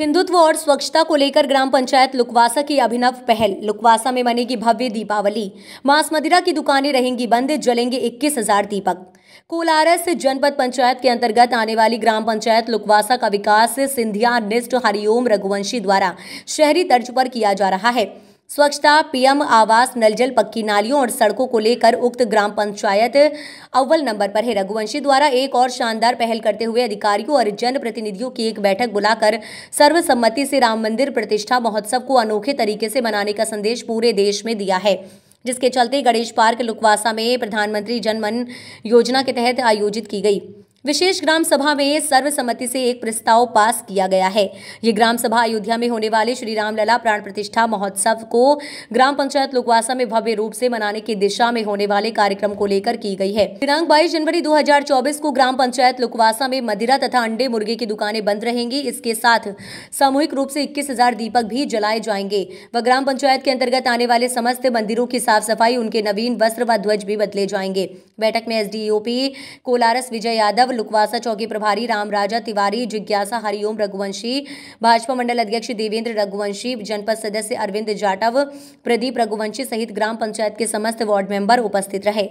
हिंदुत्व और स्वच्छता को लेकर ग्राम पंचायत लुकवासा की अभिनव पहल लुकवासा में बनेगी भव्य दीपावली मांस मदिरा की दुकानें रहेंगी बंद जलेंगे इक्कीस हजार दीपक कोलारस जनपद पंचायत के अंतर्गत आने वाली ग्राम पंचायत लुकवासा का विकास सिंधिया निष्ठ हरिओम रघुवंशी द्वारा शहरी तर्ज पर किया जा रहा है स्वच्छता पीएम आवास नल जल पक्की नालियों और सड़कों को लेकर उक्त ग्राम पंचायत अव्वल नंबर पर है रघुवंशी द्वारा एक और शानदार पहल करते हुए अधिकारियों और जनप्रतिनिधियों की एक बैठक बुलाकर सर्वसम्मति से राम मंदिर प्रतिष्ठा महोत्सव को अनोखे तरीके से मनाने का संदेश पूरे देश में दिया है जिसके चलते गणेश पार्क लुकवासा में प्रधानमंत्री जनमन योजना के तहत आयोजित की गई विशेष ग्राम सभा में सर्वसम्मति से एक प्रस्ताव पास किया गया है ये ग्राम सभा अयोध्या में होने वाले श्री रामलला प्राण प्रतिष्ठा महोत्सव को ग्राम पंचायत लुकवासा में भव्य रूप से मनाने की दिशा में होने वाले कार्यक्रम को लेकर की गई है दिनांक बाईस जनवरी 2024 को ग्राम पंचायत लुकवासा में मदिरा तथा अंडे मुर्गे की दुकानें बंद रहेंगी इसके साथ सामूहिक रूप से इक्कीस दीपक भी जलाए जाएंगे व ग्राम पंचायत के अंतर्गत आने वाले समस्त मंदिरों की साफ सफाई उनके नवीन वस्त्र व ध्वज भी बदले जाएंगे बैठक में एसडीओपी कोलारस विजय यादव लुकवासा चौकी प्रभारी रामराजा तिवारी जिज्ञासा हरिओम रघुवंशी भाजपा मंडल अध्यक्ष देवेंद्र रघुवंशी जनपद सदस्य अरविंद जाटव प्रदीप रघुवंशी सहित ग्राम पंचायत के समस्त वार्ड मेंबर उपस्थित रहे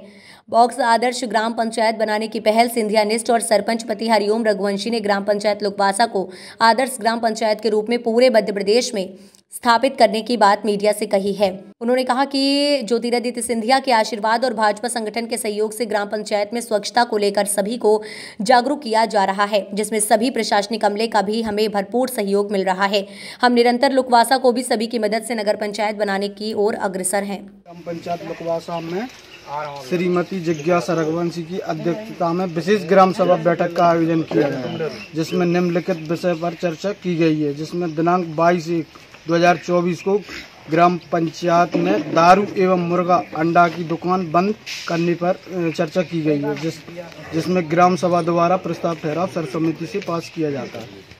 बॉक्स आदर्श ग्राम पंचायत बनाने की पहल सिंधिया निष्ठ और सरपंच पति हरिओम रघुवंशी ने ग्राम पंचायत लुकवासा को आदर्श ग्राम पंचायत के रूप में पूरे मध्य प्रदेश में स्थापित करने की बात मीडिया से कही है उन्होंने कहा कि ज्योतिरादित्य सिंधिया के आशीर्वाद और भाजपा संगठन के सहयोग से ग्राम पंचायत में स्वच्छता को लेकर सभी को जागरूक किया जा रहा है जिसमें सभी प्रशासनिक अमले का भी हमें भरपूर सहयोग मिल रहा है हम निरंतर लुकवासा को भी सभी की मदद से नगर पंचायत बनाने की ओर अग्रसर है ग्राम पंचायत लुकवासा में श्रीमती जिज्ञासा रघुवंशी की अध्यक्षता में विशेष ग्राम सभा बैठक का आयोजन किया गया जिसमे निम्नलिखित विषय आरोप चर्चा की गयी है जिसमे दिनांक बाईस एक 2024 को ग्राम पंचायत में दारू एवं मुर्गा अंडा की दुकान बंद करने पर चर्चा की गई है जिस जिसमें ग्राम सभा द्वारा प्रस्ताव ठहराव सर्व समिति से पास किया जाता है